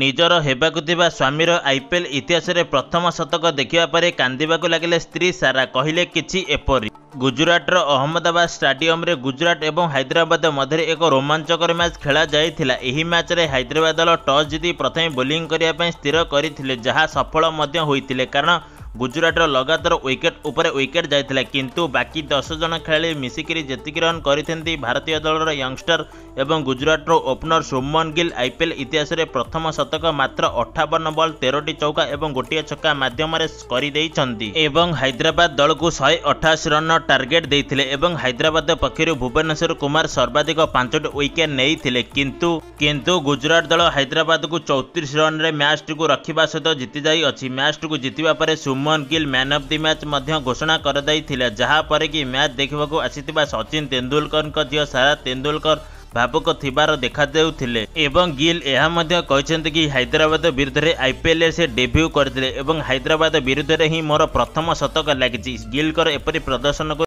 ନିଜର ହେବାକୁ ଥିବା ସ୍ୱାମୀର ଆଇପିଏଲ୍ ଇତିହାସରେ ପ୍ରଥମ ଶତକ ଦେଖିବା ପରେ କାନ୍ଦିବାକୁ ଲାଗିଲେ ସ୍ତ୍ରୀ ସାରା କହିଲେ କିଛି ଏପରି ଗୁଜୁରାଟର ଅହମ୍ମଦାବାଦ ଷ୍ଟାଡିୟମରେ ଗୁଜୁରାଟ ଏବଂ ହାଇଦ୍ରାବାଦ ମଧ୍ୟରେ ଏକ ରୋମାଞ୍ଚକର ମ୍ୟାଚ୍ ଖେଳାଯାଇଥିଲା ଏହି ମ୍ୟାଚ୍ରେ ହାଇଦ୍ରାବାଦ ଦଳ ଟସ୍ ଜିତି ପ୍ରଥମେ ବୋଲିଂ କରିବା ପାଇଁ ସ୍ଥିର କରିଥିଲେ ଯାହା ସଫଳ ମଧ୍ୟ ହୋଇଥିଲେ କାରଣ গুজরাটর লগাতার ୱିକେଟ উপরে ୱିକେଟ যাইଥିଲା কিন্তু বাকি দশ জন খেলাড়ি মিশিকি যেতিকি রন করেছেন ভারতীয় দলর ইয়ংস্টর এবং গুজরাটর ওপনর সুমন গিল আইপিএল ইতিহাসের প্রথম শতক মাত্র অঠাবন বল তেরোটি চৌকা এবং গোটিয়ে ছক্কা মাধ্যমে করেদেইছেন এবং হাইদ্রাবাদ দলকু শহে অঠাশি রন টার্গেট দিয়েছিল এবং হাইদ্রাবাদ পক্ষর ভুবনেশ্বর কুমার সর্বাধিক পাঁচটি ୱିକେଟ নেইଥିଲେ কিন্তু কিন্তু গুজরাট দল হাইদ্রাবাদকু চৌত্রিশ রনরে ম্যাচটিକୁ ରଖିବା ସହିତ ଜିତିଯାଇଅଛି ମ୍ୟାଚଟିକୁ ଜିତିବା ପରେ Suman Shubman Gill man of the match ମଧ୍ୟ ଘୋଷଣା କରାଯାଇଥିଲା ଯାହାପରେକି ମ୍ୟାଚ୍ ଦେଖିବାକୁ ଆସିଥିବା ସଚିନ ତେନ୍ଦୁଲକରଙ୍କ ଝିଅ ସାରା ତେନ୍ଦୁଲକର ଭାବୁକ ଥିବାର ଦେଖାଯାଉଥିଲେ ଏବଂ ଗିଲ୍ ଏହା ମଧ୍ୟ କହିଛନ୍ତି କି ହାଇଦ୍ରାବାଦ ବିରୁଦ୍ଧରେ ଆଇପିଏଲ୍ରେ ସେ ଡେବ୍ୟୁ କରିଥିଲେ ଏବଂ ହାଇଦ୍ରାବାଦ ବିରୁଦ୍ଧରେ ହିଁ ମୋର ପ୍ରଥମ ଶତକ ଲାଗିଛି ଗିଲ୍ଙ୍କର ଏପରି ପ୍ରଦର୍ଶନକୁ